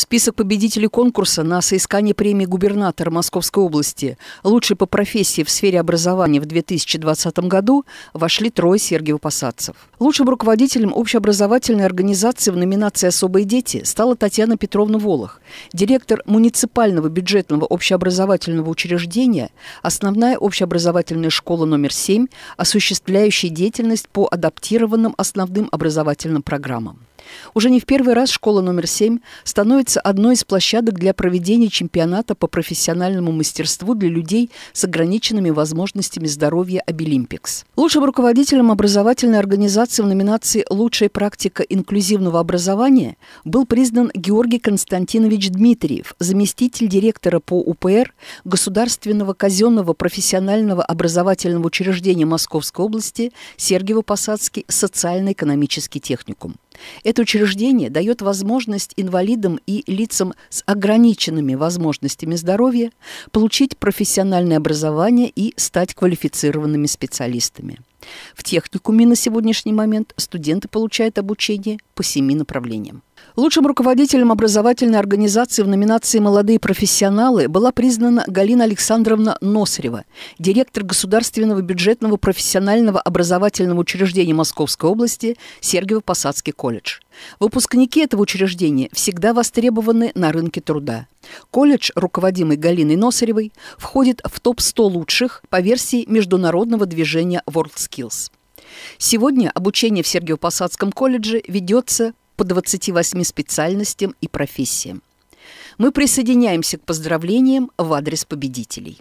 Список победителей конкурса на соискание премии губернатора Московской области «Лучший по профессии в сфере образования» в 2020 году вошли трое сергиево-посадцев. Лучшим руководителем общеобразовательной организации в номинации «Особые дети» стала Татьяна Петровна Волох, директор муниципального бюджетного общеобразовательного учреждения «Основная общеобразовательная школа номер 7», осуществляющая деятельность по адаптированным основным образовательным программам. Уже не в первый раз школа номер 7 становится одной из площадок для проведения чемпионата по профессиональному мастерству для людей с ограниченными возможностями здоровья Обилимпикс. Лучшим руководителем образовательной организации в номинации «Лучшая практика инклюзивного образования» был признан Георгий Константинович Дмитриев, заместитель директора по УПР Государственного казенного профессионального образовательного учреждения Московской области Сергиево-Посадский социально-экономический техникум. Это учреждение Учреждение дает возможность инвалидам и лицам с ограниченными возможностями здоровья получить профессиональное образование и стать квалифицированными специалистами. В техникуме на сегодняшний момент студенты получают обучение по семи направлениям. Лучшим руководителем образовательной организации в номинации «Молодые профессионалы» была признана Галина Александровна Носарева, директор Государственного бюджетного профессионального образовательного учреждения Московской области Сергиево-Посадский колледж. Выпускники этого учреждения всегда востребованы на рынке труда. Колледж, руководимый Галиной Носаревой, входит в топ-100 лучших по версии международного движения WorldSkills. Сегодня обучение в Сергиево-Посадском колледже ведется по 28 специальностям и профессиям. Мы присоединяемся к поздравлениям в адрес победителей.